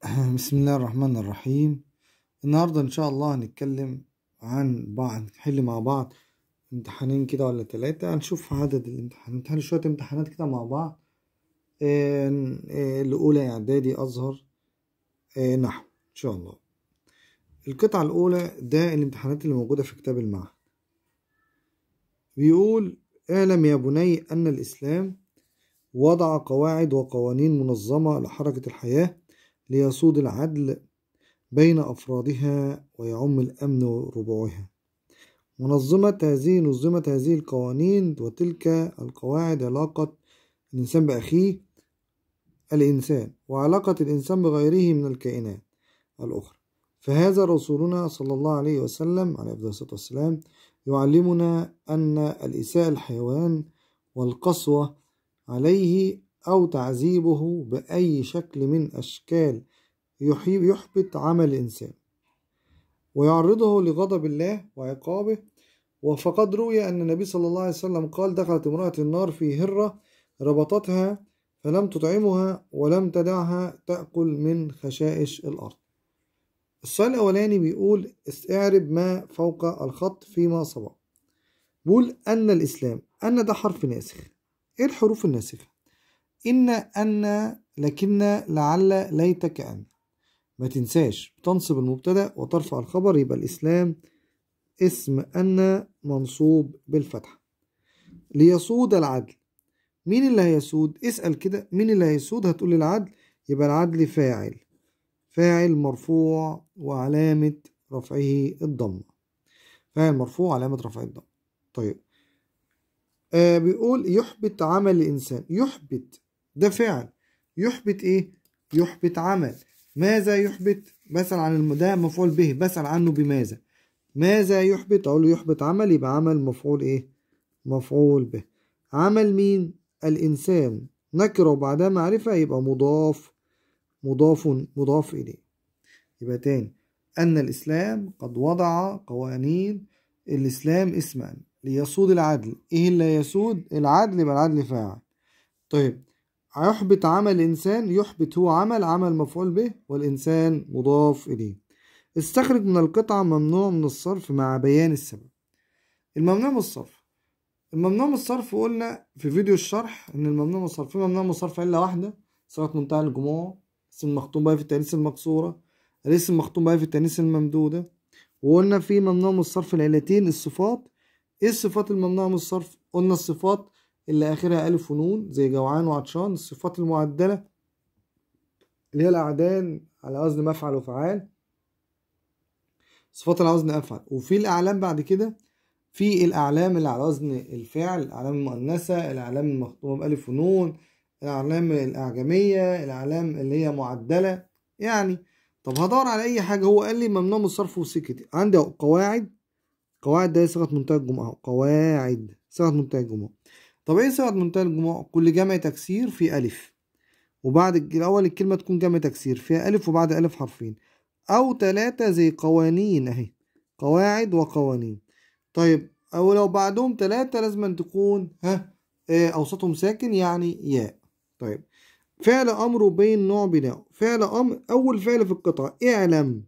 بسم الله الرحمن الرحيم النهاردة إن شاء الله هنتكلم عن بعض هنحل مع بعض امتحانين كده ولا تلاتة هنشوف عدد الامتحانات هنحل شوية امتحانات كده مع بعض آه، آه، الأولى إعدادي أزهر آه، نحو إن شاء الله القطعة الأولى ده الامتحانات اللي موجودة في كتاب المعهد بيقول اعلم يا بني أن الإسلام وضع قواعد وقوانين منظمة لحركة الحياة ليسود العدل بين أفرادها ويعم الأمن ربوعها منظمة هذه نظمت هذه القوانين وتلك القواعد علاقة الإنسان بأخيه الإنسان وعلاقة الإنسان بغيره من الكائنات الأخرى فهذا رسولنا صلى الله عليه وسلم عليه أفضل الصلاة والسلام يعلمنا أن الإساءة الحيوان والقسوة عليه أو تعذيبه بأي شكل من أشكال يحبط عمل الإنسان ويعرضه لغضب الله وعقابه وفقد روي أن النبي صلى الله عليه وسلم قال دخلت امرأة النار في هرة ربطتها فلم تطعمها ولم تدعها تأكل من خشائش الأرض السؤال الأولاني بيقول استعرب ما فوق الخط فيما سبق بيقول أن الإسلام أن ده حرف ناسخ إيه الحروف الناسخة؟ إن أن لكن لعل ليت كأن ما تنساش تنصب المبتدأ وترفع الخبر يبقى الإسلام اسم أن منصوب بالفتحة ليسود العدل مين اللي هيسود اسأل كده مين اللي هيسود هتقول العدل يبقى العدل فاعل فاعل مرفوع وعلامة رفعه الضمة فاعل مرفوع وعلامة رفعه الضمة طيب آه بيقول يحبط عمل الإنسان يحبط ده فعل يحبط إيه؟ يحبط عمل ماذا يحبط؟ مثلا عن ده مفعول به بسأل عنه بماذا؟ ماذا يحبط؟ أقول له يحبط عمل يبقى عمل مفعول إيه؟ مفعول به عمل مين؟ الإنسان نكرة وبعدها معرفة يبقى مضاف مضاف مضاف إليه يبقى تاني أن الإسلام قد وضع قوانين الإسلام اسما ليسود العدل إيه اللي يسود؟ العدل يبقى العدل فاعل طيب هيحبط عمل إنسان يحبط هو عمل عمل مفعول به والإنسان مضاف إليه استخرج من القطعة ممنوع من الصرف مع بيان السبب الممنوع من الصرف الممنوع من الصرف قلنا في فيديو الشرح إن الممنوع من الصرف في ممنوع من الصرف إلا واحدة صيغة منتهى الجموع اسم مختوم بها في التأنيث المكسورة الاسم مختوم بها في التأنيث الممدودة وقلنا في ممنوع من الصرف العلتين الصفات ايه الصفات الممنوعة من الصرف قلنا الصفات اللي آخرها ألف ونون زي جوعان وعطشان الصفات المعدلة اللي هي الاعدان على وزن مفعل وفعال صفات على وزن أفعل وفي الأعلام بعد كده في الأعلام اللي على وزن الفعل الأعلام المؤنثة الأعلام المختومة بألف ونون الأعلام الأعجمية الأعلام اللي هي معدلة يعني طب هدور على أي حاجة هو قال لي ممنوع من الصرف وسكت عندي قواعد قواعد ده صيغة منتهى الجمعة قواعد صيغة منتهى الجمعة طب ايه صيغة منتهى الجموع كل جمع تكسير في ألف وبعد الأول الكلمة تكون جمع تكسير فيها ألف وبعد ألف حرفين أو تلاتة زي قوانين أهي قواعد وقوانين طيب أو لو بعدهم تلاتة لازم تكون ها آه، أوسطهم ساكن يعني ياء طيب فعل أمر بين نوع بناء فعل أمر أول فعل في القطعة اعلم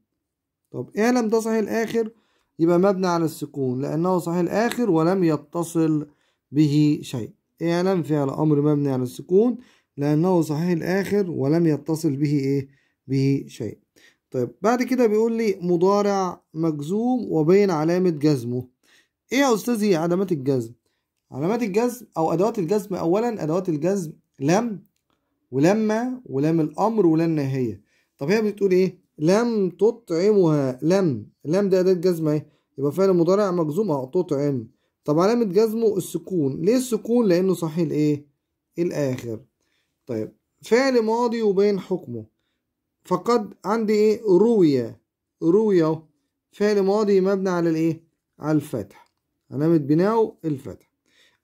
طب اعلم ده صحيح الآخر يبقى مبني على السكون لأنه صحيح الآخر ولم يتصل به شيء اعلم فعل أمر مبني على السكون لأنه صحيح الآخر ولم يتصل به إيه به شيء طيب بعد كده بيقول لي مضارع مجزوم وبين علامة جزمه إيه يا أستاذي علامات الجزم علامات الجزم أو أدوات الجزم أولا أدوات الجزم لم ولما ولام الأمر ولام النهاية طب هي بتقول إيه لم تطعمها لم لم ده أداة جزم ايه يبقى فعل مضارع مجزوم أه تطعم طب علامة جزمه السكون ليه السكون لأنه صحيح الإيه الآخر طيب فعل ماضي وبين حكمه فقد عندي إيه روية روية فعل ماضي مبني على الإيه على الفتح علامة بناؤه الفتح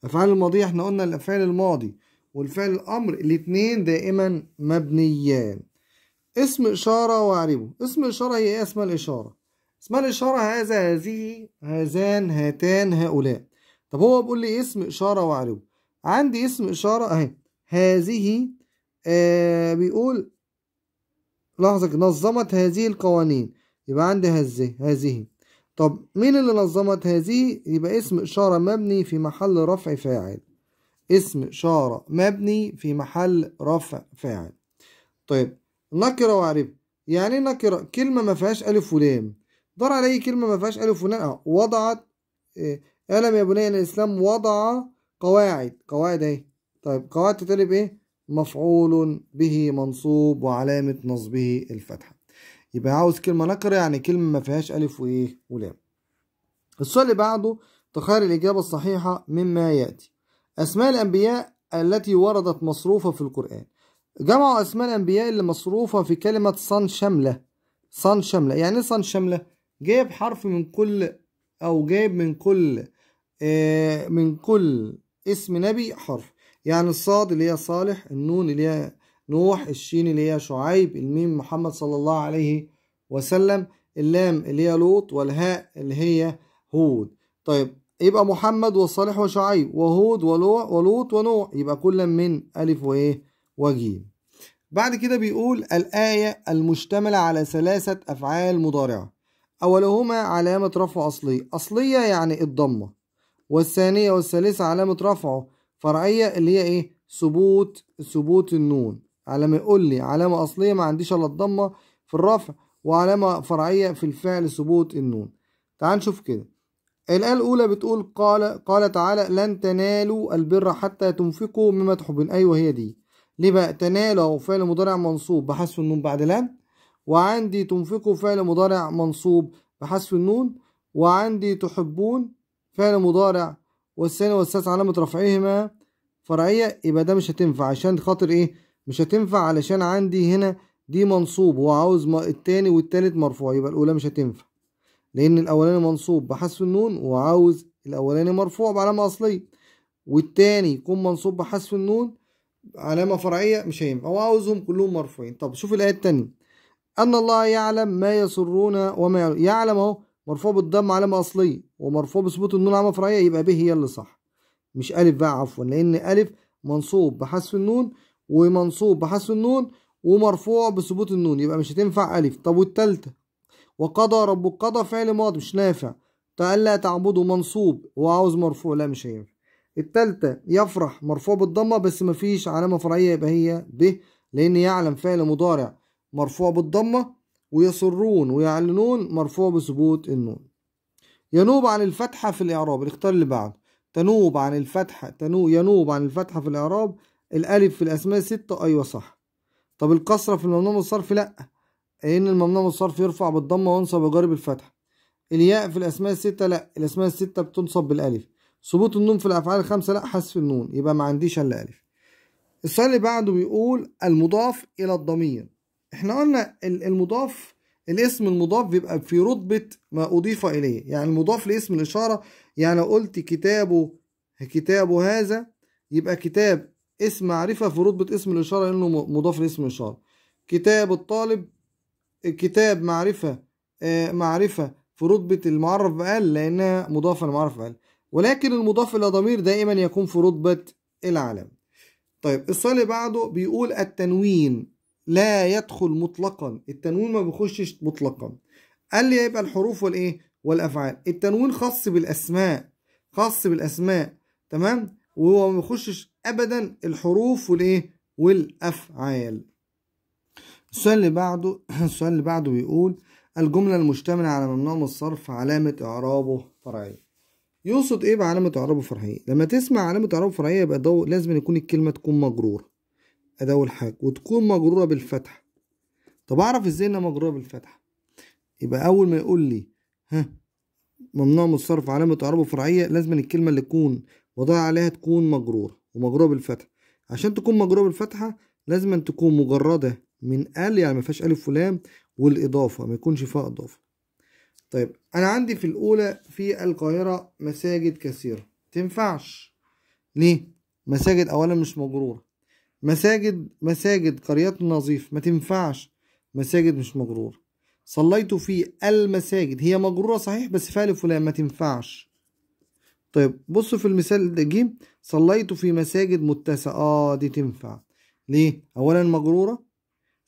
أفعال الماضية إحنا قلنا الأفعال الماضي والفعل الأمر الاتنين دائما مبنيان اسم إشارة وأعربه اسم إشارة هي إيه اسم الإشارة اسم الإشارة هذا هذه هذان هاتان هؤلاء طب هو بيقول لي اسم إشارة واعربه عندي اسم إشارة أهي هذه آه بيقول لحظة نظمت هذه القوانين يبقى عندي هذه هذه طب مين اللي نظمت هذه يبقى اسم إشارة مبني في محل رفع فاعل اسم إشارة مبني في محل رفع فاعل طيب نكرة واعرب يعني ايه نكرة كلمة ما فيهاش ألف ولام دار على كلمة ما فيهاش ألف ولام وضعت آه، اعلم يا بني ان الاسلام وضع قواعد قواعد اهي طيب قواعد تتقال بايه مفعول به منصوب وعلامة نصبه الفتحة يبقى عاوز كلمة نكرة يعني كلمة ما فيهاش ألف وإيه ولام السؤال اللي بعده تخير الإجابة الصحيحة مما يأتي أسماء الأنبياء التي وردت مصروفة في القرآن جمعوا أسماء الأنبياء اللي مصروفة في كلمة صن شملة صن شملة يعني إيه صن شملة؟ جايب حرف من كل أو جايب من كل إيه، من كل اسم نبي حرف يعني الصاد اللي هي صالح النون اللي هي نوح الشين اللي هي شعيب الميم محمد صلى الله عليه وسلم اللام اللي هي لوط والهاء اللي هي هود طيب يبقى محمد وصالح وشعيب وهود ولوط ونوح يبقى كلا من ألف وإيه وجيم بعد كده بيقول الآية المشتملة على ثلاثة أفعال مضارعة أولهما علامة رفع أصلية أصلية يعني الضمة والثانية والثالثة علامة رفعه فرعية اللي هي إيه ثبوت ثبوت النون علامة يقول لي علامة أصلية ما عنديش إلا الضمة في الرفع وعلامة فرعية في الفعل ثبوت النون تعال نشوف كده الآية الأولى بتقول قال قال تعالى لن تنالوا البر حتى تنفقوا مما تحبون أيوه هي دي ليه بقى تنالوا فعل مضارع منصوب بحذف النون بعد لن وعندي تنفقوا فعل مضارع منصوب بحذف النون وعندي تحبون فعل مضارع والثاني والثالث علامة رفعهما فرعية يبقى ده مش هتنفع عشان خاطر إيه مش هتنفع علشان عندي هنا دي منصوب وعاوز عاوز التاني والتالت مرفوع يبقى الأولى مش هتنفع لأن الأولاني منصوب بحذف النون وعاوز الأولاني مرفوع بعلامة أصلية والتاني يكون منصوب بحذف النون علامة فرعية مش هينفع هو عاوزهم كلهم مرفوعين طب شوف الآية التانية أن الله يعلم ما يسرون وما يعلم أهو مرفوع بالضم علامة أصلية ومرفوع بثبوت النون علامة فرعية يبقى ب هي اللي صح مش أ بقى عفوا لأن أ منصوب بحذف النون ومنصوب بحذف النون ومرفوع بثبوت النون يبقى مش هتنفع أ طب والتالتة وقضى ربك قضى فعل ماضي مش نافع تألا تعبده منصوب وعاوز مرفوع لا مش هينفع التالتة يفرح مرفوع بالضمة بس مفيش علامة فرعية يبقى هي ب لأن يعلم فعل مضارع مرفوع بالضمة ويصرون ويعلنون مرفوع بثبوت النون ينوب عن الفتحة في الإعراب نختار اللي بعده تنوب عن الفتحة تنو ينوب عن الفتحة في الإعراب الألف في الأسماء ستة أيوة صح طب الكسرة في الممنوع من الصرف لأ لأن الممنوع من الصرف يرفع بالضمة وينصب وجارب الفتحة الياء في الأسماء الستة لأ الأسماء الستة بتنصب بالألف ثبوت النون في الأفعال الخمسة لأ حذف النون يبقى ما عنديش إلا ألف السؤال اللي بعده بيقول المضاف إلى الضمير احنا قلنا المضاف الاسم المضاف بيبقى في رتبة ما أضيف إليه يعني المضاف لاسم الإشارة يعني لو قلت كتابه كتابه هذا يبقى كتاب اسم معرفة في رتبة اسم الإشارة لأنه مضاف لاسم الإشارة كتاب الطالب كتاب معرفة آه معرفة في رتبة المعرف بأقل لأنها مضافة لمعرف بأقل ولكن المضاف إلى ضمير دائما يكون في رتبة العلم طيب السؤال اللي بعده بيقول التنوين لا يدخل مطلقا التنوين ما بيخشش مطلقا قال لي يبقى الحروف والايه والافعال التنوين خاص بالاسماء خاص بالاسماء تمام وهو ما بيخشش ابدا الحروف والايه والافعال السؤال اللي بعده السؤال اللي بعده بيقول الجملة المشتملة على ممنوع من الصرف علامة إعرابه فرعية يقصد إيه بعلامة إعرابه فرعية؟ لما تسمع علامة إعرابه فرعية يبقى لازم يكون الكلمة تكون مجرورة ادي اول حاجه وتكون مجروره بالفتحه طب اعرف ازاي انها مجروره بالفتحه يبقى اول ما يقول لي ها ممنوع من الصرف علامه اعرابه فرعيه لازم الكلمه اللي تكون وضع عليها تكون مجروره ومجروره بالفتحه عشان تكون مجروره بالفتحه لازم أن تكون مجرده من ال يعني ما فيهاش الف ولام والاضافه ما يكونش فيها اضافه طيب انا عندي في الاولى في القاهره مساجد كثيره تنفعش ليه مساجد اولا مش مجروره مساجد مساجد قريات نظيف ما تنفعش مساجد مش مجرور صليت في المساجد هي مجرورة صحيح بس فعل فلان ما تنفعش طيب بص في المثال ده جيم صليت في مساجد متسعة اه دي تنفع ليه اولا مجرورة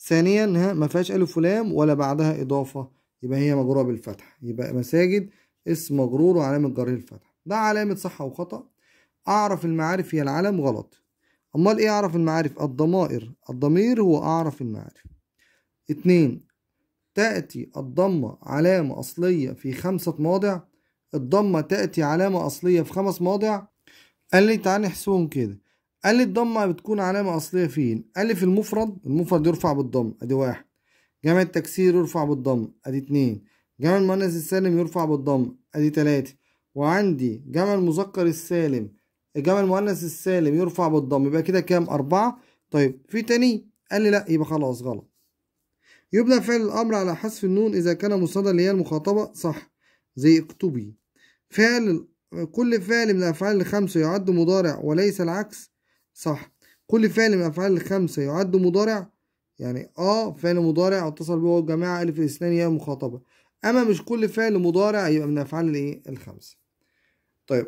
ثانيا ها ما فيهاش الف ولام ولا بعدها اضافة يبقى هي مجرورة بالفتح يبقى مساجد اسم مجرور وعلامة جره الفتح ده علامة صح وخطأ اعرف المعارف هي العلم غلط أمال إيه أعرف المعارف الضمائر الضمير هو أعرف المعارف اتنين تأتي الضمة علامة أصلية في خمسة مواضع الضمة تأتي علامة أصلية في خمس مواضع قال لي تعالى نحسبهم كده قال لي الضمة بتكون علامة أصلية فين قال لي في المفرد المفرد يرفع بالضم أدي واحد جمع التكسير يرفع بالضم أدي اتنين جمع المؤنث السالم يرفع بالضم أدي تلاتة وعندي جمع المذكر السالم الجمع المؤنث السالم يرفع بالضم يبقى كده كام أربعة طيب في تاني قال لي لا يبقى خلاص غلط يبنى فعل الأمر على حذف النون إذا كان مصدر اللي هي المخاطبة صح زي اكتبي فعل كل فعل من الأفعال الخمسة يعد مضارع وليس العكس صح كل فعل من الأفعال الخمسة يعد مضارع يعني اه فعل مضارع اتصل به الجماعة ألف الإسنان يا المخاطبة أما مش كل فعل مضارع يبقى من الأفعال الإيه الخمسة طيب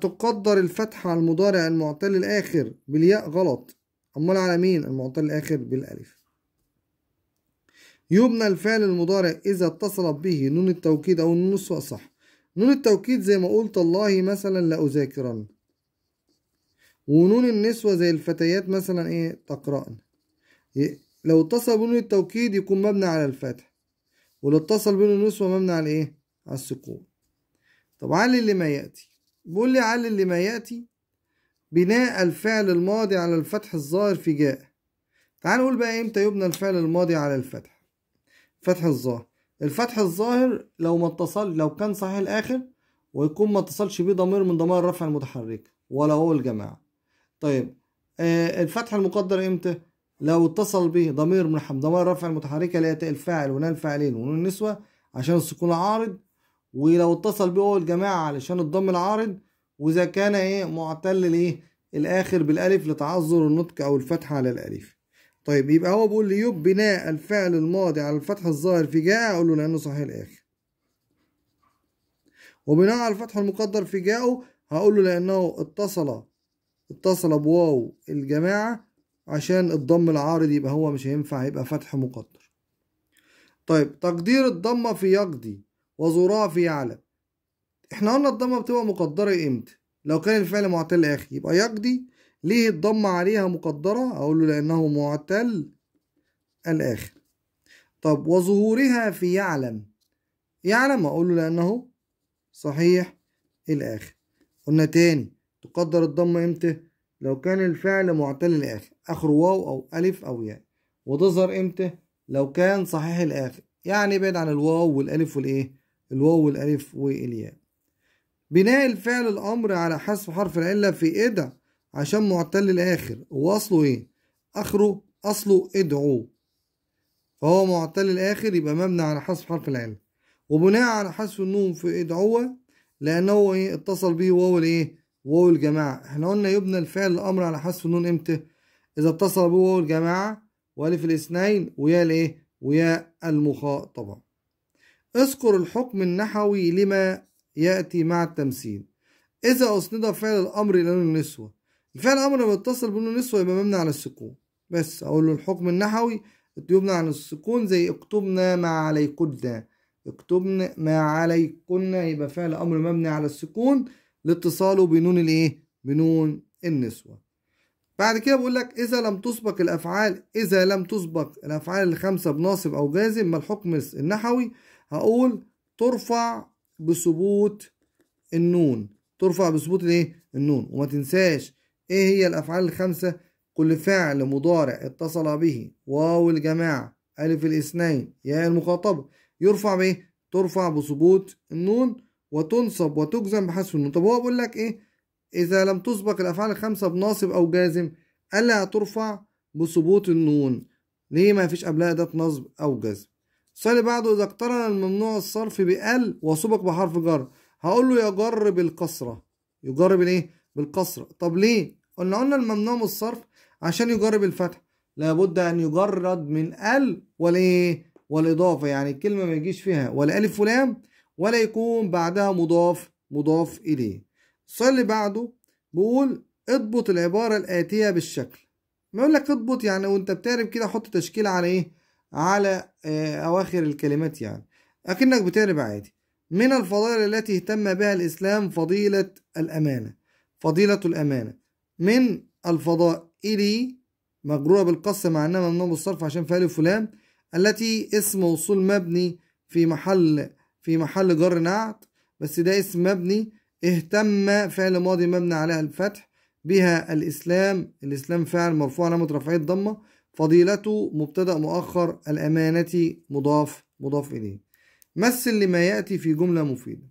تقدر الفتحة على المضارع المعتل الآخر بالياء غلط أمال على مين المعتل الآخر بالألف يبنى الفعل المضارع إذا اتصلت به نون التوكيد أو نون النسوة صح نون التوكيد زي ما قلت الله مثلا لأذاكرن ونون النسوة زي الفتيات مثلا إيه تقرأن لو اتصل بنون التوكيد يكون مبني على الفتح ولو اتصل بنون النسوة مبني على إيه على السكون طب علل لما يأتي بيقول لي علل لما يأتي بناء الفعل الماضي على الفتح الظاهر في جاء تعال نقول بقى امتى يبنى الفعل الماضي على الفتح فتح الظاهر الفتح الظاهر لو ما اتصل لو كان صحيح الاخر ويكون ما اتصلش بيه ضمير من ضمائر الرفع المتحركه ولا هو الجماعه طيب آه الفتح المقدر امتى لو اتصل به ضمير من ضمائر الرفع المتحركه لا يتأل الفاعل ونال فاعلين ونون النسوه عشان السكون عارض ولو اتصل بيه الجماعة علشان الضم العارض وإذا كان إيه معتل الإيه الآخر بالألف لتعذر النطق أو الفتحة على الألف طيب يبقى هو بيقول لي بناء الفعل الماضي على الفتح الظاهر في جاء أقول له لأنه صحيح الآخر وبناء على الفتح المقدر في جاء هقول له لأنه اتصل اتصل بواو الجماعة عشان الضم العارض يبقى هو مش هينفع يبقى فتح مقدر طيب تقدير الضمة في يقضي وذراع في يعلم احنا قلنا الضمة بتبقى مقدرة امتى لو كان الفعل معتل اخي يبقى يقضي ليه الضمة عليها مقدرة اقول له لانه معتل الاخر طب وظهورها في يعلم يعلم اقول له لانه صحيح الاخر قلنا تاني تقدر الضمة امتى لو كان الفعل معتل الاخر اخر واو او الف او ياء يعني. وتظهر امتى لو كان صحيح الاخر يعني بعيد عن الواو والالف والايه الواو والالف والياء بناء الفعل الامر على حذف حرف العله في ادع عشان معتل الاخر هو اصله ايه اخره اصله ادعو فهو معتل الاخر يبقى مبني على حذف حرف العله وبناء على حذف النون في ادعو لانه ايه اتصل به واو الايه واو الجماعه احنا قلنا يبنى الفعل الامر على حذف النون امتى اذا اتصل به واو الجماعه والف الاثنين ويا الايه ويا المخاطبه اذكر الحكم النحوي لما يأتي مع التمثيل إذا أسند فعل الأمر إلى نون النسوة الفعل الأمر لما يتصل بنون النسوة يبقى مبني على السكون بس أقول له الحكم النحوي يبنى على السكون زي اكتبنا ما عليكن اكتبنا ما عليكن يبقى فعل أمر مبني على السكون لاتصاله بنون الإيه؟ بنون النسوة بعد كده بقول لك إذا لم تسبق الأفعال إذا لم تسبق الأفعال الخمسة بناصب أو جازم ما الحكم النحوي هقول ترفع بثبوت النون ترفع بثبوت الايه النون وما تنساش ايه هي الافعال الخمسه كل فعل مضارع اتصل به واو الجماعه الف الاثنين ياء المخاطبه يرفع بايه ترفع بثبوت النون وتنصب وتجزم بحذف النون طب هو بيقول لك ايه اذا لم تسبق الافعال الخمسه بناصب او جازم الا ترفع بثبوت النون ليه ما فيش قبلها اداه نصب او جزم السؤال اللي بعده إذا اقترن الممنوع الصرف بأل وسبق بحرف جر هقول له يجر بالكسرة يجر بالإيه؟ بالكسرة طب ليه؟ قلنا قلنا الممنوع من الصرف عشان يجر بالفتح لابد أن يجرد من أل والإيه؟ والإضافة يعني الكلمة ما يجيش فيها ولا ألف ولام ولا يكون بعدها مضاف مضاف إليه السؤال اللي بعده بيقول اضبط العبارة الآتية بالشكل ما يقول لك اضبط يعني وانت بتعرف كده حط تشكيل على ايه على آه، أواخر الكلمات يعني أكنك بتقرب عادي من الفضائل التي اهتم بها الإسلام فضيلة الأمانة فضيلة الأمانة من الفضائل مجرورة بالقصة مع أنها ممنوع بالصرف عشان فعل فلان التي اسم وصول مبني في محل في محل جر نعت بس ده اسم مبني اهتم فعل ماضي مبني عليها الفتح بها الإسلام الإسلام فعل مرفوع علامة رفعية الضمة فضيلته مبتدأ مؤخر الأمانة مضاف مضاف إليه مثل لما يأتي في جملة مفيدة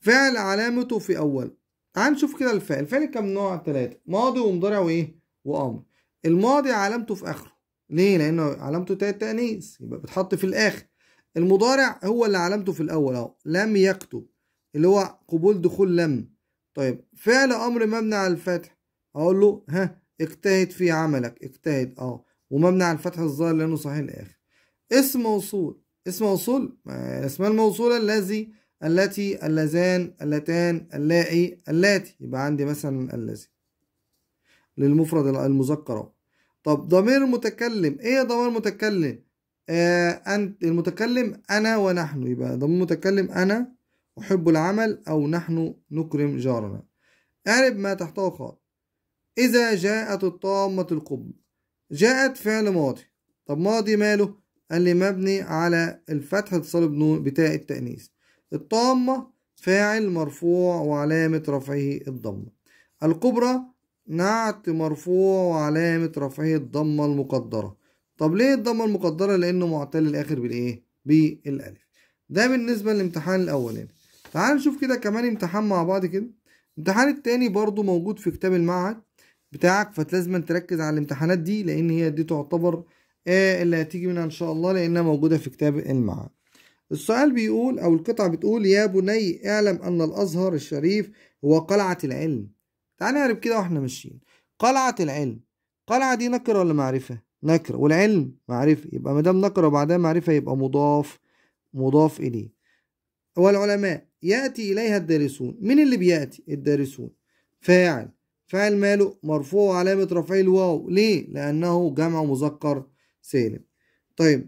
فعل علامته في أول نشوف كده الفعل الفعل كم نوع ثلاثة ماضي ومضارع وإيه وأمر الماضي علامته في آخره ليه لأنه علامته تاء تأنيس يبقى بتحط في الآخر المضارع هو اللي علامته في الأول أهو لم يكتب اللي هو قبول دخول لم طيب فعل أمر مبني على الفتح أقول له ها اجتهد في عملك اجتهد اه ومبني على الفتح الظاهر لأنه صحيح الآخر اسم موصول اسم موصول اسم الموصولة الذي التي اللذان اللتان اللائي اللاتي يبقى عندي مثلا الذي للمفرد المذكر طب ضمير متكلم ايه ضمير متكلم آه انت المتكلم انا ونحن يبقى ضمير متكلم انا احب العمل او نحن نكرم جارنا اعرب ما تحته خط إذا جاءت الطامة القبل جاءت فعل ماضي طب ماضي ماله؟ قال لي مبني على الفتح اتصال بنون بتاء التأنيث الطامة فاعل مرفوع وعلامة رفعه الضمة الكبرى نعت مرفوع وعلامة رفعه الضمة المقدرة طب ليه الضمة المقدرة لأنه معتل الآخر بالإيه؟ بالألف ده بالنسبة للامتحان الأولاني تعال نشوف كده كمان امتحان مع بعض كده الامتحان التاني برضو موجود في كتاب المعهد بتاعك فلازم تركز على الامتحانات دي لان هي دي تعتبر آه، اللي هتيجي منها ان شاء الله لانها موجوده في كتاب المعاد السؤال بيقول او القطعه بتقول يا بني اعلم ان الازهر الشريف هو قلعه العلم تعالى نعرف كده واحنا ماشيين قلعه العلم قلعه دي نكره ولا معرفه نكره والعلم معرفه يبقى ما دام نكره وبعدها معرفه يبقى مضاف مضاف اليه والعلماء ياتي اليها الدارسون مين اللي بياتي الدارسون فاعل فعل ماله مرفوع علامة رفعه الواو ليه؟ لأنه جمع مذكر سالم طيب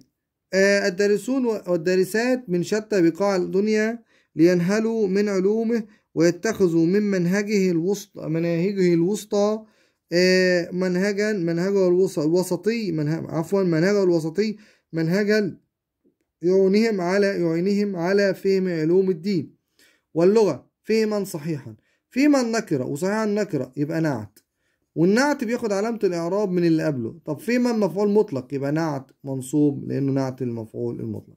آه الدارسون والدارسات من شتى بقاع الدنيا لينهلوا من علومه ويتخذوا من منهجه الوسطى مناهجه الوسطى آه منهجا منهجه الوسطي منهج عفوا منهجه الوسطي منهجا يعينهم على يعينهم على فهم علوم الدين واللغة فهما صحيحا فيما النكرة وصحيح النكرة يبقى نعت والنعت بياخد علامة الإعراب من اللي قبله طب فيما المفعول مطلق يبقى نعت منصوب لأنه نعت المفعول المطلق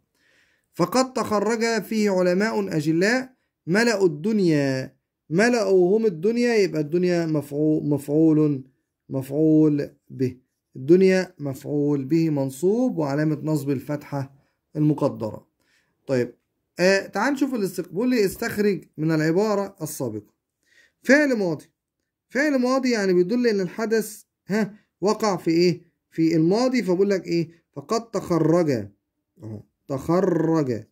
فقد تخرج فيه علماء أجلاء ملأوا الدنيا ملأوا هم الدنيا يبقى الدنيا مفعول مفعول مفعول به الدنيا مفعول به منصوب وعلامة نصب الفتحة المقدرة طيب آه تعال نشوف الاستقبال استخرج من العبارة السابقة فعل ماضي فعل ماضي يعني بيدل ان الحدث ها وقع في ايه في الماضي فبقول لك ايه فقد تخرج اهو تخرج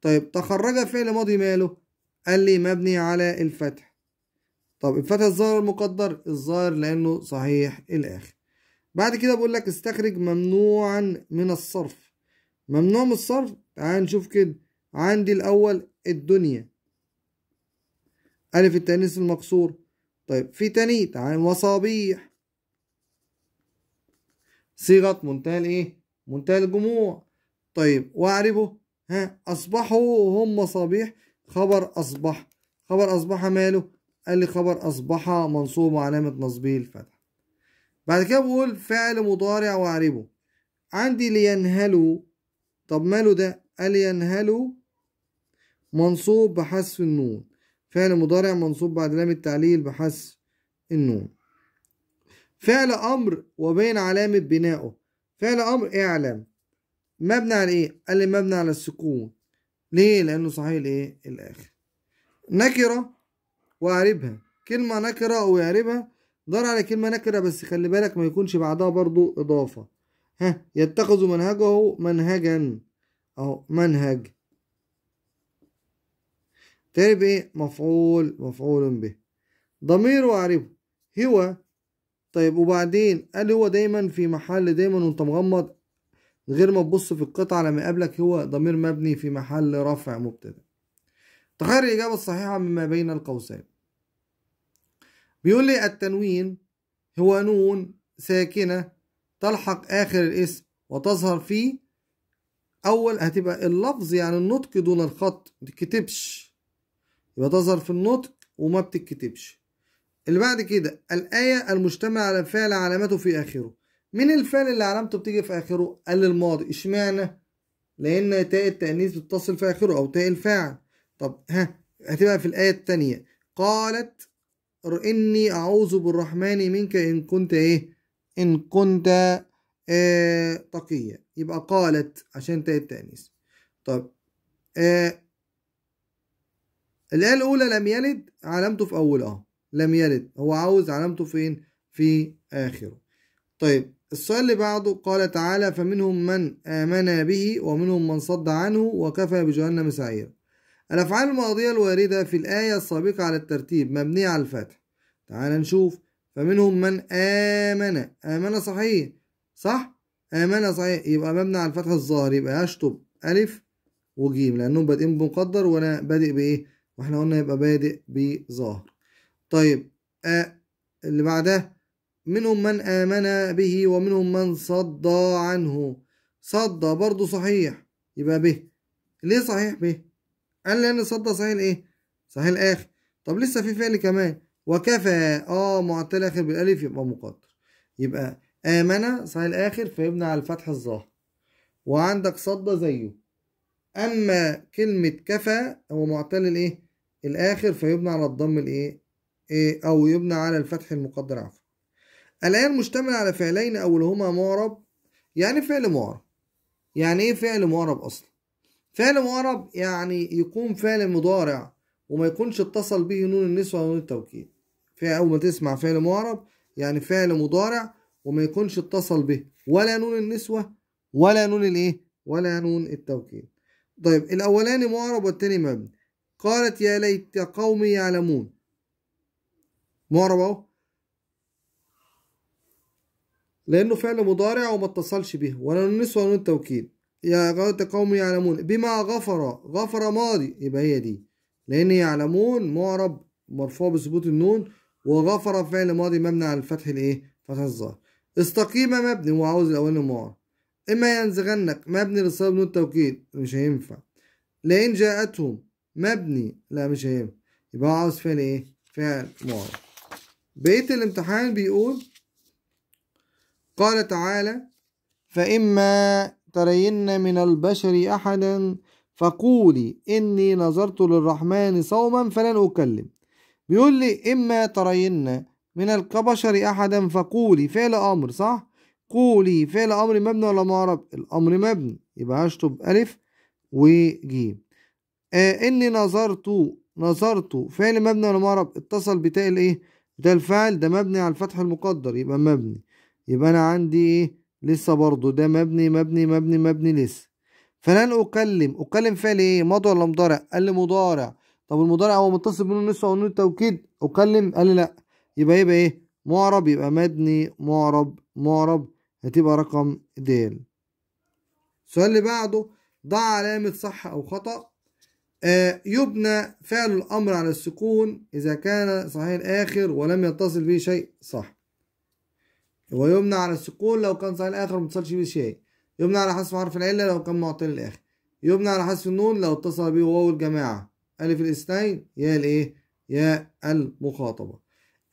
طيب تخرج فعل ماضي ماله قال لي مبني على الفتح طب الفتح الظاهر المقدر الظاهر لانه صحيح الاخر بعد كده بقول لك استخرج ممنوعا من الصرف ممنوع من الصرف تعال نشوف كده عندي الاول الدنيا ألف التأنيث المكسور طيب في تانيت عن مصابيح صيغة منتهى الإيه؟ منتهى الجموع طيب وأعربه ها أصبحوا هم مصابيح خبر أصبح خبر أصبح ماله؟ قال لي خبر أصبح منصوب وعلامة نصبه الفتح بعد كده بقول فعل مضارع وأعربه عندي لينهلوا طب ماله ده؟ قال ينهلوا منصوب بحذف النون فعل مضارع منصوب بعد لام التعليل بحذف النون فعل امر وبين علامه بنائه فعل امر اعلم إيه مبني على ايه قال لي مبني على السكون ليه لانه صحيح الايه الاخر نكره واعربها كلمه نكره واعربها دار على كلمه نكره بس خلي بالك ما يكونش بعدها برضو اضافه ها يتخذ منهجه منهجا اهو منهج تعرف ايه مفعول مفعول به ضمير واعرفه هو طيب وبعدين قال هو دايما في محل دايما وانت مغمض غير ما تبص في القطعة لما يقابلك هو ضمير مبني في محل رفع مبتدا تخير الإجابة الصحيحة مما بين القوسين بيقول لي التنوين هو نون ساكنة تلحق آخر الاسم وتظهر في أول هتبقى اللفظ يعني النطق دون الخط متكتبش يبقى تظهر في النطق وما بتتكتبش اللي بعد كده الآية المجتمع على فعل علامته في آخره مين الفعل اللي علامته بتيجي في آخره؟ قال الماضي اشمعنى؟ لأن تاء التأنيث بتتصل في آخره أو تاء الفاعل طب ها هتبقى في الآية التانية قالت إني أعوذ بالرحمن منك إن كنت إيه؟ إن كنت آه تقيه يبقى قالت عشان تاء التأنيث طب آه الآية الأولى لم يلد علامته في أولها لم يلد هو عاوز علامته فين؟ في آخره طيب السؤال اللي بعده قال تعالى فمنهم من آمن به ومنهم من صد عنه وكفى بجهنم سعيرا الأفعال الماضية الواردة في الآية السابقة على الترتيب مبنية على الفتح تعال نشوف فمنهم من آمن آمن صحيح صح آمن صحيح يبقى مبني على الفتح الظاهر يبقى أشطب ألف وجيم لأنهم بادئين بمقدر وأنا بادئ بإيه واحنا قلنا يبقى بادئ بظاهر طيب آه اللي بعدها منهم من آمن به ومنهم من صد عنه صد برضه صحيح يبقى به ليه صحيح به قال لأن صد صحيح الايه صحيح الآخر طب لسه في فعل كمان وكفى اه معتل آخر بالألف يبقى مقدر يبقى آمن صحيح الآخر فيبنى على الفتح الظاهر وعندك صد زيه أما كلمة كفى هو معتل الإيه الآخر فيبنى على الضم الإيه؟ إيه أو يبنى على الفتح المقدر عفوا الآن مشتمل على فعلين أولهما معرب يعني فعل معرب يعني إيه فعل معرب أصلا؟ فعل معرب يعني يكون فعل مضارع وما يكونش اتصل به نون النسوة ونون التوكيد في أول ما تسمع فعل معرب يعني فعل مضارع وما يكونش اتصل به ولا نون النسوة ولا نون الإيه؟ ولا نون التوكيد طيب الأولاني معرب والتاني مبني قالت يا ليت قومي يعلمون معرب اهو لانه فعل مضارع وما اتصلش به ولا النسوة ولا التوكيد يا ليت قومي يعلمون بما غفر غفر ماضي يبقى هي دي لان يعلمون معرب مرفوع بثبوت النون وغفر فعل ماضي مبني على الفتح الايه فتح الظاهر استقيم مبني وعاوز عاوز الاولاني اما ينزغنك مبني للصلاه نون التوكيد مش هينفع لان جاءتهم مبني لا مش هينفع يبقى هو عاوز فعل ايه فعل معرب بقية الامتحان بيقول قال تعالى فإما ترين من البشر أحدا فقولي إني نظرت للرحمن صوما فلن أكلم بيقول لي إما ترين من البشر أحدا فقولي فعل أمر صح قولي فعل أمر مبني ولا معرب الأمر مبني يبقى هشطب ألف وجيم آه إني نظرت نظرت فعل مبني ولا معرب اتصل بتاء الإيه ده الفعل ده مبني على الفتح المقدر يبقى مبني يبقى أنا عندي إيه لسه برضه ده مبني مبني مبني مبني لسه فلن أكلم أكلم فعل إيه ماضي ولا مضارع قال لي مضارع طب المضارع هو متصل بنون النسوة ونون التوكيد أكلم قال لي لأ يبقى يبقى إيه معرب يبقى مبني معرب معرب هتبقى رقم د السؤال اللي بعده ضع علامة صح أو خطأ آه، يبنى فعل الأمر على السكون إذا كان صحيح الآخر ولم يتصل به شيء صح ويبنى على السكون لو كان صحيح الآخر ما اتصلش به شيء يبنى على حذف حرف العلة لو كان معطل الآخر يبنى على حذف النون لو اتصل به واو الجماعة ألف الاثنين يا الإيه يا المخاطبة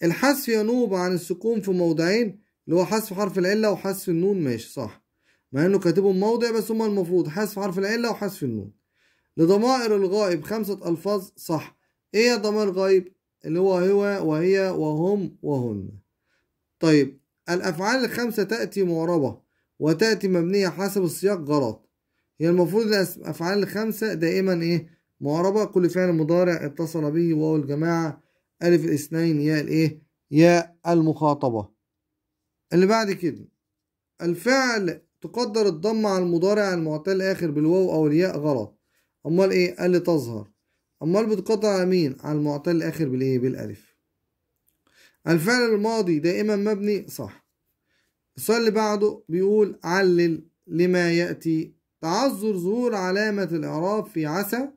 الحذف ينوب عن السكون في موضعين اللي هو حذف حرف العلة وحذف النون ماشي صح مع إنه كاتبهم موضع بس هما المفروض حذف حرف العلة وحذف النون لضمائر الغائب خمسة ألفاظ صح إيه ضمائر الغائب اللي هو هو وهي وهم وهن طيب الأفعال الخمسة تأتي معربة وتأتي مبنية حسب السياق غلط هي المفروض الأفعال الخمسة دائما إيه معربة كل فعل مضارع اتصل به واو الجماعة ألف الاثنين ياء الإيه ياء المخاطبة اللي بعد كده الفعل تقدر الضمة على المضارع المعتل آخر بالواو أو الياء غلط امال ايه قال لي تظهر امال بتقطع على مين على المعتل الاخر بالايه بالالف الفعل الماضي دائما مبني صح السؤال اللي بعده بيقول علل لما ياتي تعذر ظهور علامه الاعراب في عسى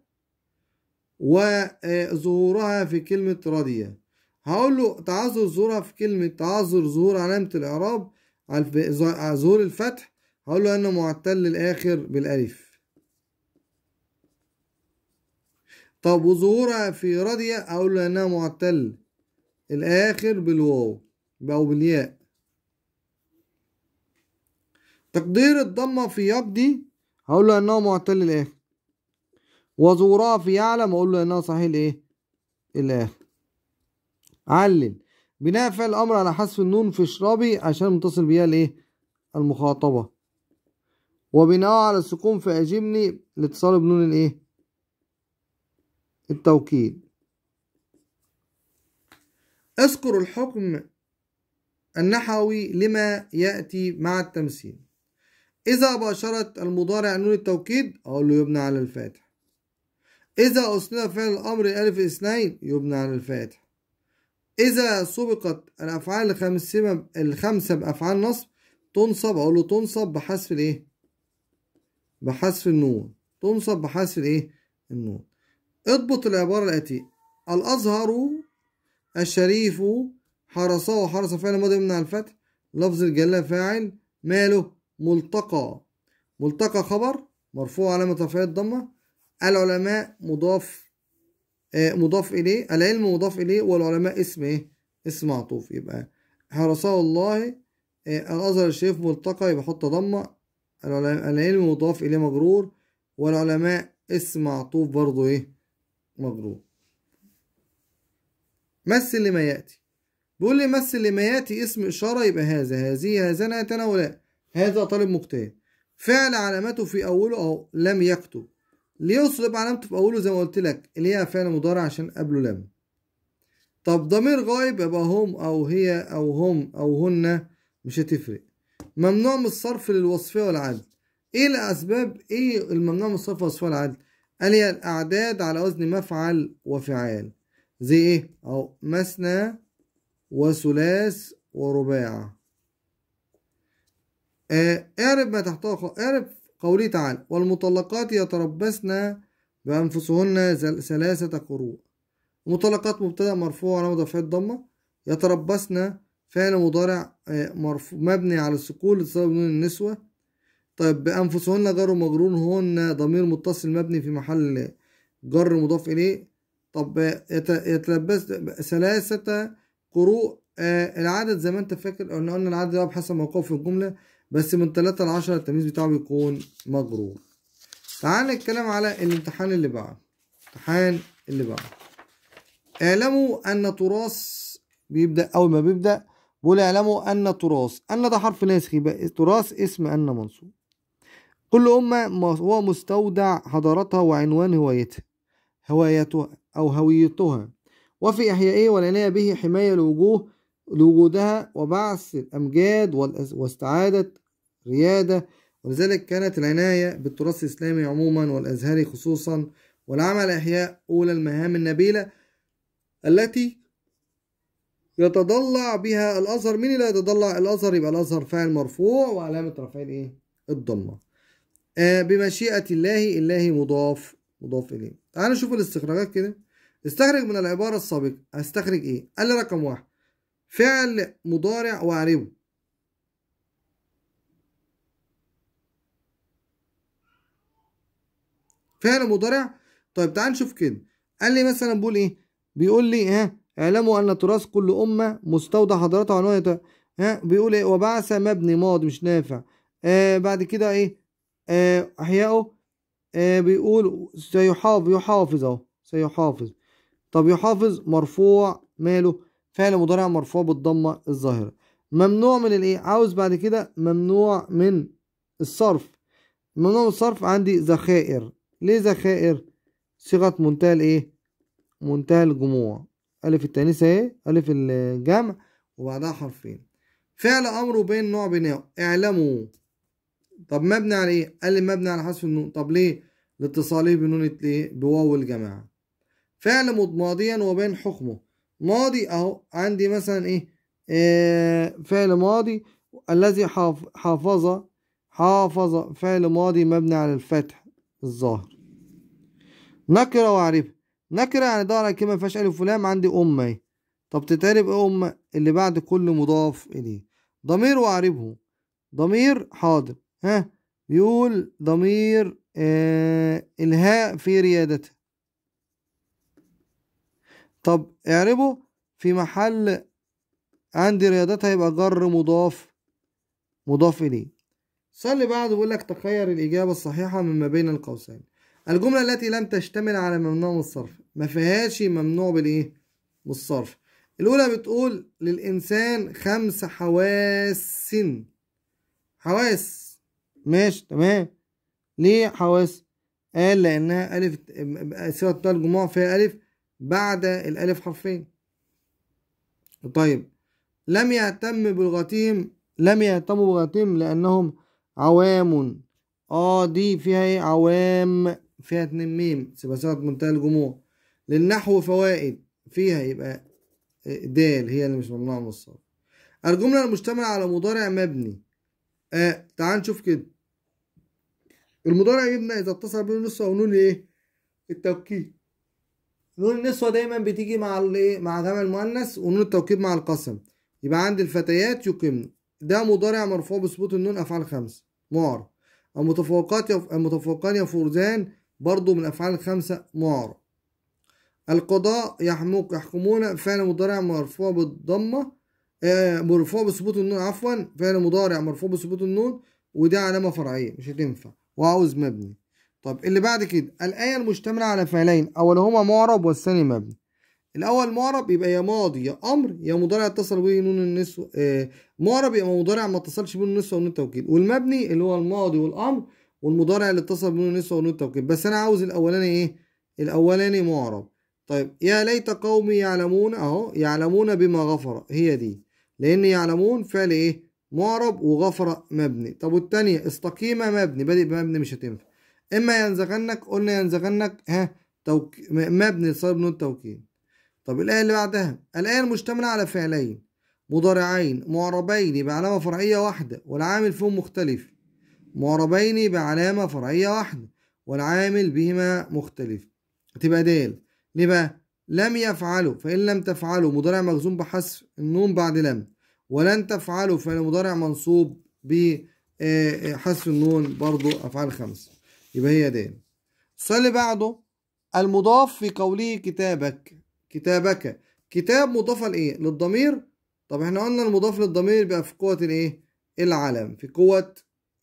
وظهورها آه، في كلمه رضيه هقول له تعذر ظهورها في كلمه تعذر ظهور علامه الاعراب آه، ظهور الفتح هقول له انه معتل الاخر بالالف طب وظهورها في راضية أقول له إنها معتل الآخر بالواو أو بالياء تقدير الضمة في يقضي هقول له إنها معتل الآخر وظهورها في يعلم أقول له إنها صحيح الإيه الآخر علل بناء فعل الأمر على حذف النون في اشربي عشان متصل بيها الإيه المخاطبة وبناء على السكون في أجبني لاتصال بنون الإيه التوكيد اذكر الحكم النحوي لما يأتي مع التمثيل إذا باشرت المضارع نون التوكيد أقول له يبنى على الفاتح إذا أسند فعل الأمر ألف اثنين يبنى على الفاتح إذا سبقت الأفعال الخمسة الخمسة بأفعال نصب تنصب أقول له تنصب بحذف الإيه؟ بحذف النون تنصب بحذف الإيه؟ النون اضبط العبارة الآتية الأزهر الشريف حرسه وحرس فعل ماضي يمنع الفتح لفظ الجلاء فاعل ماله ملتقى ملتقى خبر مرفوع علامة رفعه الضمة العلماء مضاف آه، مضاف إليه العلم مضاف إليه والعلماء اسم إيه اسم معطوف يبقى حرسه الله آه، الأزهر الشريف ملتقى يبقى حط ضمة العلم مضاف إليه مجرور والعلماء اسم معطوف برضه إيه مضروب مثل لما يأتي بيقول لي مثل لما يأتي اسم إشارة يبقى هذا هذه هذان ولا هذا طالب مجتهد فعل علامته في أوله أهو لم يكتب ليصلب علامته في أوله زي ما قلت لك اللي هي فعل مضارع عشان قبله لم طب ضمير غايب يبقى هم أو هي أو هم أو هن مش هتفرق ممنوع من الصرف للوصفية والعدل ايه الاسباب ايه الممنوع من الصرف للوصفية والعدل قال هي الأعداد على وزن مفعل وفعال زي إيه؟ أو مثنى وثلاث ورباع آه، اعرف ما تحتها اعرف قوله تعالى والمطلقات يتربصن بأنفسهن ثلاثة قروء مطلقات مبتدأ مرفوع على مضافع الضمة يتربصن فعل مضارع آه، مرفوع مبني على السكون لتصاب النسوة طيب بأنفسهن جر غير هن ضمير متصل مبني في محل جر مضاف إليه طب يتلبس ثلاثة قروء آه، العدد زي ما أنت فاكر قلنا قلنا العدد ده بحسب موقعه في الجملة بس من ثلاثة لعشرة التمييز بتاعه بيكون مجرور تعال نتكلم على الامتحان اللي بعده الامتحان اللي بعده اعلموا أن تراث بيبدأ أول ما بيبدأ بيقول اعلموا أن تراث أن ده حرف ناسخ يبقى تراث اسم أن منصوب كل أمة هو مستودع حضارتها وعنوان هوايتها هوايتها أو هويتها وفي إحيائه والعناية به حماية لوجوه لوجودها وبعث الأمجاد واستعادة ريادة ولذلك كانت العناية بالتراث الإسلامي عموما والأزهري خصوصا والعمل إحياء أولى المهام النبيلة التي يتضلع بها الأزهر مين اللي يتضلع الأزهر يبقى الأزهر فاعل مرفوع وعلامة رفعه إيه الضمة آه، بمشيئة الله الله مضاف مضاف إليه تعالوا نشوف الاستخراجات كده استخرج من العبارة السابقة هستخرج إيه قال لي رقم واحد فعل مضارع وأعربه فعل مضارع طيب تعال نشوف كده قال لي مثلا بقول إيه بيقول لي ها اعلموا أن تراث كل أمة مستودع حضرتها عنوانها ها بيقول إيه وبعث مبني ماضي مش نافع آه بعد كده إيه آه، أحياءه آه، بيقول سيحافظ يحافظ أهو سيحافظ طب يحافظ مرفوع ماله فعل مضارع مرفوع بالضمة الظاهرة ممنوع من الإيه عاوز بعد كده ممنوع من الصرف ممنوع من الصرف عندي ذخائر ليه ذخائر صيغة منتهى الإيه منتهى الجموع ألف التانيسة إيه ألف الجمع وبعدها حرفين فعل أمره بين نوع بناء اعلموا طب مبني على ايه؟ قال لي مبني على حذف النون طب ليه؟ لاتصاله بنون الايه؟ بواو الجماعة فعل ماضيا وبين حكمه ماضي اهو عندي مثلا ايه؟ آه فعل ماضي الذي حافظ حافظ فعل ماضي مبني على الفتح الظاهر نكرة وأعرفها نكرة يعني ظهر ما فيهاش ألف ولام عندي ام أهي طب تتعرف إيه ام اللي بعد كل مضاف إليه ضمير وأعرفه ضمير حاضر ها بيقول ضمير آه الهاء في ريادته طب اعربه في محل عندي ريادتها يبقى جر مضاف مضاف إليه السؤال اللي بعده بيقول لك تخير الإجابة الصحيحة مما بين القوسين الجملة التي لم تشتمل على ممنوع من الصرف ما فيهاش ممنوع بالإيه؟ بالصرف الأولى بتقول للإنسان خمس حواس حواس ماشي تمام ليه حواس قال لأنها ألف صيغة الجموع فيها ألف بعد الألف حرفين طيب لم يهتم بلغتهم لم يهتموا بلغتهم لأنهم عوام اه دي فيها ايه عوام فيها اتنين ميم صيغة منتهى الجموع للنحو فوائد فيها يبقى دال هي اللي مش ممنوعة من الصرف الجملة المشتملة على مضارع مبني آه تعال نشوف كده المضارع يبنى إيه اذا اتصل بنون النسوه او نون ايه التوكيد نون النسوه دايما بتيجي مع الايه مع جمع المؤنث ونون التوكيد مع القسم يبقى عند الفتيات يقمن ده مضارع مرفوع بثبوت النون افعال خمسه معرب المتفوقات يف... المتفوقان يفرزان برضه من الافعال الخمسه معرب القضاء يحمق يحكمون فعل مضارع مرفوع بالضمه آه، مرفوع بثبوت النون عفوا فعل مضارع مرفوع بثبوت النون وده علامة فرعية مش هتنفع وعاوز مبني طب اللي بعد كده الآية المشتملة على فعلين أولهما معرب والثاني مبني الأول معرب يبقى يا ماضي يا أمر يا مضارع اتصل به نون النسوة آه معرب يبقى مضارع ما اتصلش به نون النسوة ونون التوكيد والمبني اللي هو الماضي والأمر والمضارع اللي اتصل به نون النسوة ونون التوكيد بس أنا عاوز الأولاني إيه؟ الأولاني معرب طيب يا ليت قومي يعلمون أهو يعلمون بما غفر هي دي لأن يعلمون فعل إيه معرب وغفر مبني طب والتانية استقيم مبني بادئ بمبني مش هتنفع إما ينزغنك قلنا ينزغنك ها توك... مبني صار نون توكيد طب الآية اللي بعدها الآية المشتملة على فعلين مضارعين معربين بعلامه فرعية واحدة والعامل فيهم مختلف معربين بعلامه فرعية واحدة والعامل بهما مختلف تبقى دال ليه بقى؟ لم يفعلوا فإن لم تفعلوا مضارع مجزوم بحذف النون بعد لم ولن تفعلوا فإن مضارع منصوب بحذف آه، آه، النون برضو أفعال خمسة يبقى هي دي السؤال اللي بعده المضاف في قوله كتابك كتابك كتاب مضاف لإيه؟ للضمير طب احنا قلنا المضاف للضمير بقى في قوة الإيه؟ العلم في قوة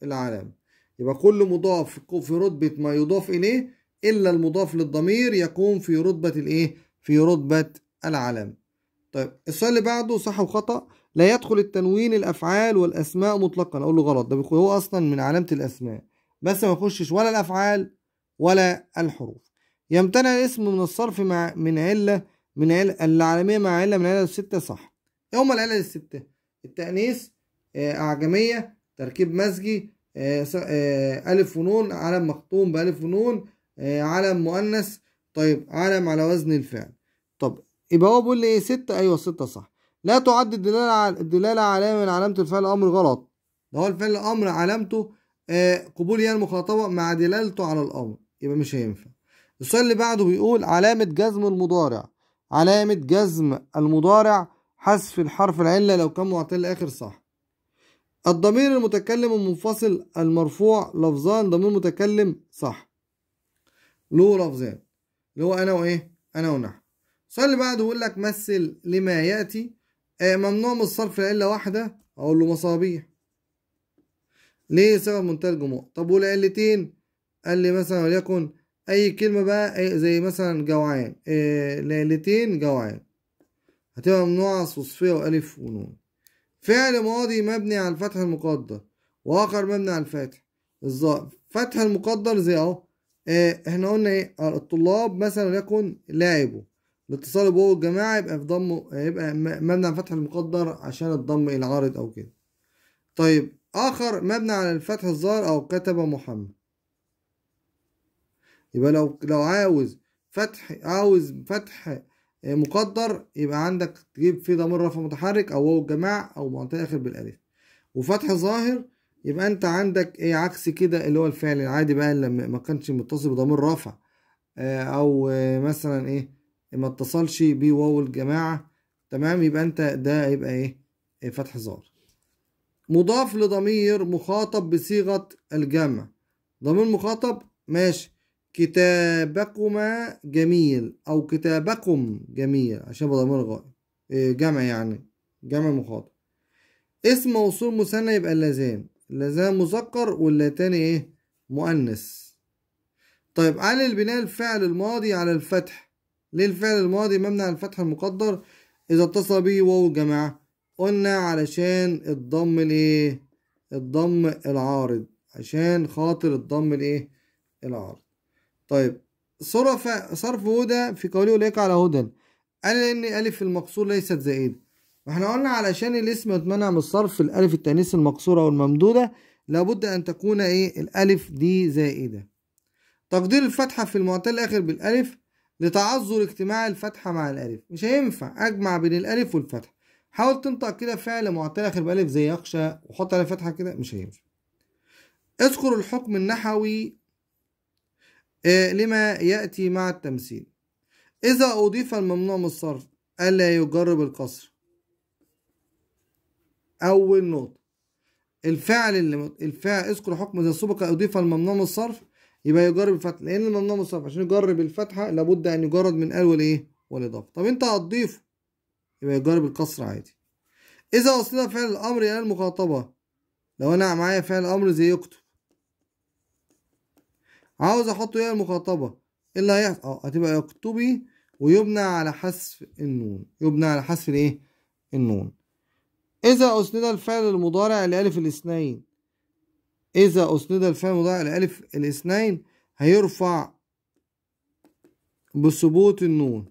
العلم يبقى كل مضاف في رتبة ما يضاف إليه إلا المضاف للضمير يكون في رتبة الإيه؟ في رتبة العلم طيب السؤال اللي بعده صح وخطأ لا يدخل التنوين الأفعال والأسماء مطلقا أقول له غلط ده هو أصلا من علامة الأسماء بس ما يخشش ولا الأفعال ولا الحروف يمتنع الاسم من الصرف مع من علة من علة العالمية مع علة من علة الستة صح إيه هما العلة الستة التأنيث آه، أعجمية تركيب مزجي آه، آه، ألف ونون علم مختوم بألف ونون علم مؤنث طيب علم على وزن الفعل طب يبقى هو بيقول لي ايه ستة ايوه ستة صح لا تعد الدلالة على الدلالة علامة من علامة الفعل الامر غلط ده هو الفعل الامر علامته آه قبول هي المخاطبة مع دلالته على الامر يبقى مش هينفع السؤال اللي بعده بيقول علامة جزم المضارع علامة جزم المضارع حذف الحرف العلة لو كان معتل آخر صح الضمير المتكلم المنفصل المرفوع لفظان ضمير متكلم صح له لفظان اللي هو انا وايه انا ونحو السؤال اللي بعده يقول لك مثل لما ياتي آه، ممنوع من الصرف لعله واحده اقول له مصابيح ليه سبب منتهى جموع طب والعلتين قال لي مثلا وليكن اي كلمه بقى زي مثلا جوعان إيه جوعان هتبقى ممنوعه صوصفيه والف ونون فعل ماضي مبني على الفتح المقدر واخر مبني على الفتح الظاهر فتح المقدر زي اهو إيه، احنا قلنا ايه الطلاب مثلا وليكن لعبوا الاتصال بواو الجماعة يبقى في ضمه يبقى مبني على الفتح المقدر عشان الضم العارض أو كده طيب آخر مبني على الفتح الظاهر أو كتب محمد يبقى لو لو عاوز فتح عاوز فتح إيه، مقدر يبقى عندك تجيب فيه ضمير رفع متحرك أو واو الجماعة أو منطقة آخر بالألف وفتح ظاهر يبقى انت عندك ايه عكس كده اللي هو الفعل العادي بقى اللي ما كانش متصل بضمير رافع آه، او مثلا ايه ما اتصلش بواو الجماعه تمام يبقى انت ده يبقى ايه،, ايه فتح زار مضاف لضمير مخاطب بصيغه الجمع ضمير مخاطب ماشي كتابكما جميل او كتابكم جميل عشان ضمير غائب إيه، جمع يعني جمع مخاطب اسم موصول مثنى يبقى اللذان اللذان مذكر واللتان ايه مؤنث طيب على البناء الفعل الماضي على الفتح ليه الفعل الماضي مبني على الفتح المقدر اذا اتصل به واو جماعه قلنا علشان الضم الايه الضم العارض عشان خاطر الضم الايه العارض طيب صرف صرف هدى في قوله اولئك على هدى قال ان الف المقصور ليست زائده واحنا قلنا علشان الاسم يتمنع من الصرف الالف التانيث المكسوره والممدوده لابد ان تكون ايه الالف دي زائده تقدير الفتحه في المعتل الاخر بالالف لتعذر اجتماع الفتحه مع الالف مش هينفع اجمع بين الالف والفتحه حاول تنطق كده فعل معتل اخر بالالف زي يخشى وحط عليه فتحه كده مش هينفع اذكر الحكم النحوي آه، لما ياتي مع التمثيل اذا اضيف الممنوع من الصرف الا يجرب القصر أول نقطة الفعل اللي الفعل اذكر حكم إذا سبق أضيف الممنوع من الصرف يبقى يجرب الفتحة لأن الممنوع من الصرف عشان يجرب الفتحة لابد أن يجرد من ال والإيه والإضافة طب أنت هتضيف يبقى يجرب الكسر عادي إذا وصلنا فعل الأمر إلى المخاطبة لو أنا معايا فعل أمر زي يكتب عاوز أحطه يا المخاطبة إيه اللي هيحصل؟ أه هتبقى يكتبي ويبنى على حذف النون يبنى على حذف الإيه؟ النون إذا أسند الفعل المضارع لألف الاثنين إذا أسند الفعل المضارع لألف الاثنين هيرفع بثبوت النون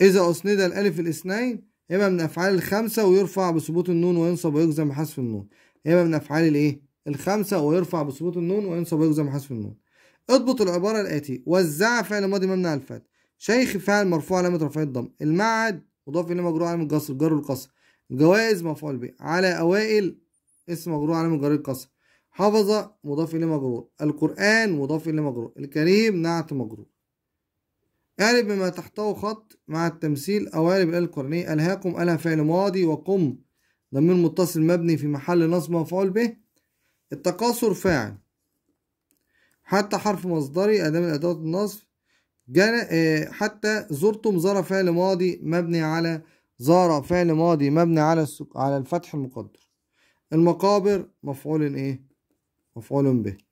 إذا أسند الألف الاثنين يبقى من أفعال الخمسة ويرفع بثبوت النون وينصب ويجزم بحذف النون يبقى من أفعال الإيه؟ الخمسة ويرفع بثبوت النون وينصب ويجزم بحذف النون اضبط العبارة الآتي وزع فعل ماضي مبني على الفتح شيخ فعل مرفوع علامة رفع الضم المعهد مضاف إليه مجرور علامة الجر جر القصر الجوائز مفعول به على أوائل اسم مجرور علامة جر القصر حفظ مضاف إليه مجرور القرآن مضاف إليه مجرور الكريم نعت مجرور اعرف بما تحته خط مع التمثيل أو اعرب الآية القرآنية ألهاكم ألها فعل ماضي وقم ضمير متصل مبني في محل نصب مفعول به التقاصر فاعل حتى حرف مصدري أداة من أدوات النصب آه، حتى زرتم زار فعل ماضي مبني على زار فعل ماضي مبني على على الفتح المقدر المقابر مفعول ايه مفعول به